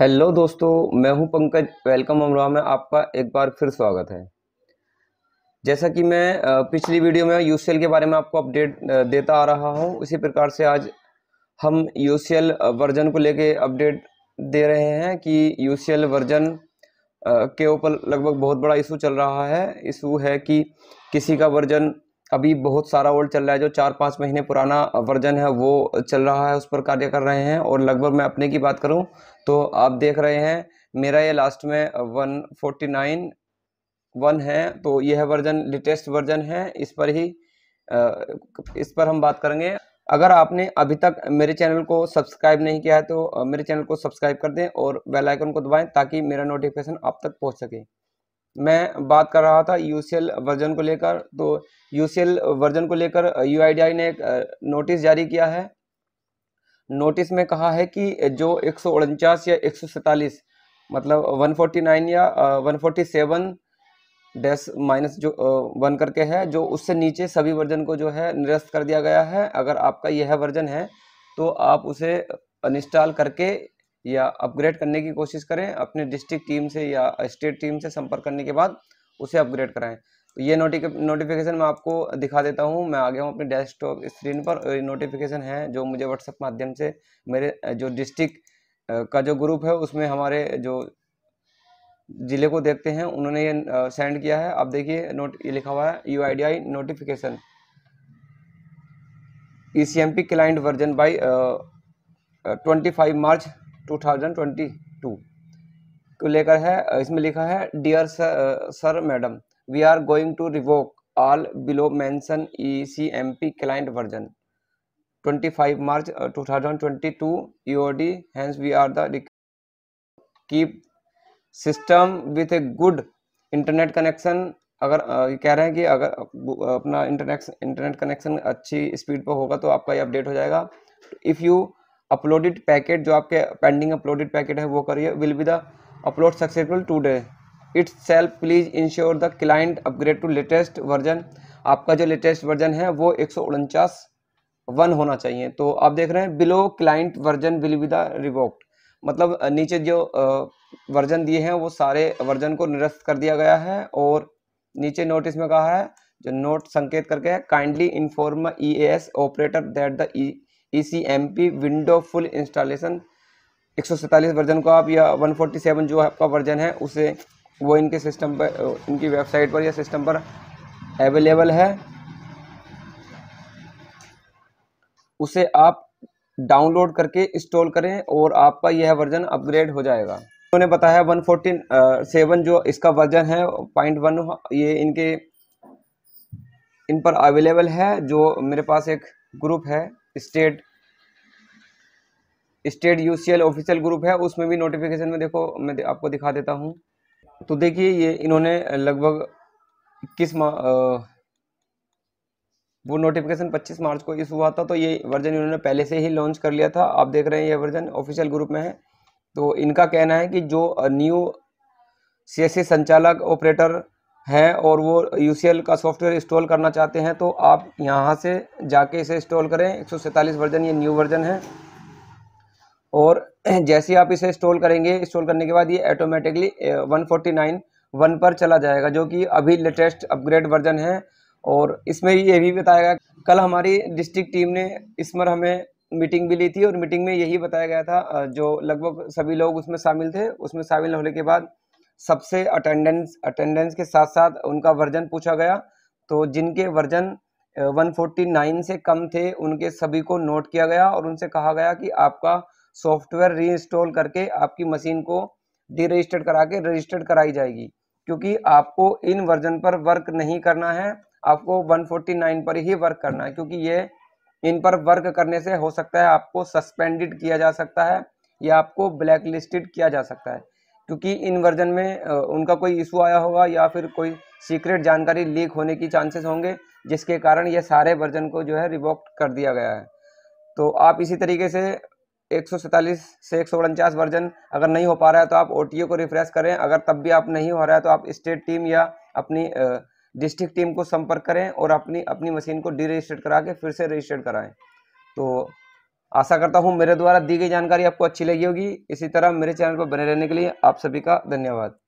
hello दोस्तों मैं हूं पंकज वेलकम अमरा में आपका एक बार फिर स्वागत है जैसा कि मैं पिछली वीडियो में यू के बारे में आपको अपडेट देता आ रहा हूं इसी प्रकार से आज हम यू वर्जन को लेके अपडेट दे रहे हैं कि यू वर्जन के ऊपर लगभग बहुत बड़ा इशू चल रहा है इशू है कि किसी का वर्जन अभी बहुत सारा ओल्ड चल रहा है जो चार पाँच महीने पुराना वर्जन है वो चल रहा है उस पर कार्य कर रहे हैं और लगभग मैं अपने की बात करूं तो आप देख रहे हैं मेरा ये लास्ट में वन फोर्टी नाइन वन है तो यह वर्जन लेटेस्ट वर्जन है इस पर ही इस पर हम बात करेंगे अगर आपने अभी तक मेरे चैनल को सब्सक्राइब नहीं किया है तो मेरे चैनल को सब्सक्राइब कर दें और बेल आइकन को दबाएं ताकि मेरा नोटिफिकेशन आप तक पहुंच सके मैं बात कर रहा था यू वर्जन को लेकर तो यू वर्जन को लेकर यू uh, ने एक नोटिस uh, जारी किया है नोटिस में कहा है कि जो एक या एक मतलब 149 या 147 डैश माइनस जो वन uh, करके है जो उससे नीचे सभी वर्जन को जो है निरस्त कर दिया गया है अगर आपका यह वर्जन है तो आप उसे इंस्टॉल करके या अपग्रेड करने की कोशिश करें अपने डिस्ट्रिक्ट टीम से या स्टेट टीम से संपर्क करने के बाद उसे अपग्रेड कराएं तो ये नोटिफिकेशन मैं आपको दिखा देता हूँ मैं आ गया हूँ अपने डेस्कटॉप स्क्रीन पर नोटिफिकेशन है जो मुझे व्हाट्सअप माध्यम से मेरे जो डिस्ट्रिक्ट का जो ग्रुप है उसमें हमारे जो ज़िले को देखते हैं उन्होंने ये सेंड किया है आप देखिए नोट ये लिखा हुआ है U I notification E C M P client version by twenty five March 2022 को लेकर है इसमें लिखा है dear sir madam we are going to revoke all below mention ECMP client version 25 March 2022 EOD hence we are the keep system with a good internet connection अगर uh, कह रहे हैं कि अगर uh, uh, अपना इंटरनेट इंटरनेट कनेक्शन अच्छी speed पर होगा तो आपका ये अपडेट हो जाएगा इफ़ यू अपलोडेड पैकेट जो आपके पेंडिंग अपलोडेड पैकेट है वो करिए will be the upload successful today it's self please ensure the client upgrade to latest version आपका जो लेटेस्ट वर्जन है वो एक वन होना चाहिए तो आप देख रहे हैं below client version will be the revoked मतलब नीचे जो वर्जन दिए हैं वो सारे वर्जन को निरस्त कर दिया गया है और नीचे नोट इसमें कहा है जो नोट संकेत करके है kindly inform E A S operator that the E E C M P window full installation एक वर्जन को आप या 147 जो आपका वर्जन है उसे वो इनके सिस्टम पर इनकी वेबसाइट पर या सिस्टम पर अवेलेबल है उसे आप डाउनलोड करके इंस्टॉल करें और आपका यह वर्जन अपग्रेड हो जाएगा उन्होंने बताया वन फोर्टी सेवन जो इसका वर्जन है पॉइंट वन ये इनके इन पर अवेलेबल है जो मेरे पास एक ग्रुप है state state UCL official group है उसमें भी नोटिफिकेशन में देखो मैं आपको दिखा देता हूँ तो देखिए ये इन्होंने लगभग इक्कीस वो नोटिफिकेशन 25 मार्च को इशू हुआ था तो ये वर्जन इन्होंने पहले से ही लॉन्च कर लिया था आप देख रहे हैं ये वर्जन ऑफिशियल ग्रुप में है तो इनका कहना है कि जो न्यू सी संचालक ऑपरेटर है और वो यू का सॉफ्टवेयर इंस्टॉल करना चाहते हैं तो आप यहाँ से जाके इसे इंस्टॉल करें एक वर्जन ये न्यू वर्जन है और जैसे आप इसे इंस्टॉल करेंगे इंस्टॉल करने के बाद ये ऑटोमेटिकली 149 वन पर चला जाएगा जो कि अभी लेटेस्ट अपग्रेड वर्जन है और इसमें ये भी बताया गया कल हमारी डिस्ट्रिक्ट टीम ने इस पर हमें मीटिंग भी ली थी और मीटिंग में यही बताया गया था जो लगभग सभी लोग उसमें शामिल थे उसमें शामिल होने के बाद सबसे अटेंडेंस अटेंडेंस के साथ साथ उनका वर्जन पूछा गया तो जिनके वर्जन 149 से कम थे उनके सभी को नोट किया गया और उनसे कहा गया कि आपका सॉफ्टवेयर रीइंस्टॉल करके आपकी मशीन को डी रजिस्टर्ड करा के रजिस्टर्ड कराई जाएगी क्योंकि आपको इन वर्जन पर वर्क नहीं करना है आपको 149 पर ही वर्क करना है क्योंकि ये इन पर वर्क करने से हो सकता है आपको सस्पेंडेड किया जा सकता है या आपको ब्लैक लिस्टेड किया जा सकता है क्योंकि इन वर्जन में उनका कोई इशू आया होगा या फिर कोई सीक्रेट जानकारी लीक होने की चांसेस होंगे जिसके कारण यह सारे वर्जन को जो है रिवोक कर दिया गया है तो आप इसी तरीके से एक से एक वर्जन अगर नहीं हो पा रहा है तो आप ओ को रिफ्रेश करें अगर तब भी आप नहीं हो रहा है तो आप स्टेट टीम या अपनी डिस्ट्रिक्ट टीम को संपर्क करें और अपनी अपनी मशीन को डी रजिस्टर्ड करा के फिर से रजिस्टर्ड कराएं तो आशा करता हूँ मेरे द्वारा दी गई जानकारी आपको अच्छी लगी होगी इसी तरह मेरे चैनल पर बने रहने के लिए आप सभी का धन्यवाद